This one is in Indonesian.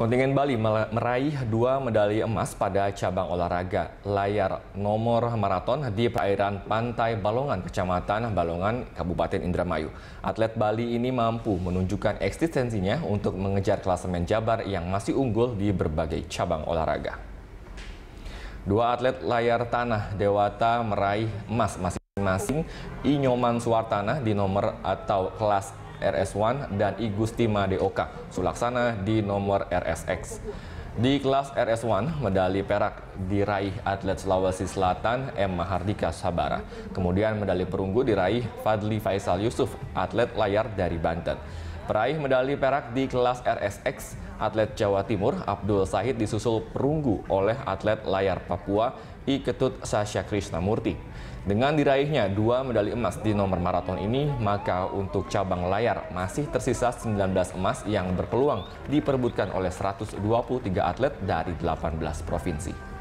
Kontingen Bali meraih dua medali emas pada cabang olahraga layar nomor maraton di perairan Pantai Balongan, Kecamatan Balongan, Kabupaten Indramayu. Atlet Bali ini mampu menunjukkan eksistensinya untuk mengejar klasemen Jabar yang masih unggul di berbagai cabang olahraga. Dua atlet layar tanah Dewata meraih emas masing-masing Inyoman Suartana di nomor atau kelas RS1 dan Igusti Madeoka, Sulaksana di nomor RSX. Di kelas RS1, medali perak diraih atlet Sulawesi Selatan M. Mahardika Sabara. Kemudian medali perunggu diraih Fadli Faisal Yusuf, atlet layar dari Banten. Peraih medali perak di kelas RSX, atlet Jawa Timur Abdul Sahid disusul perunggu oleh atlet layar Papua Iketut Ketut Sasha Krishnamurti. Dengan diraihnya dua medali emas di nomor maraton ini, maka untuk cabang layar masih tersisa 19 emas yang berpeluang diperbutkan oleh 123 atlet dari 18 provinsi.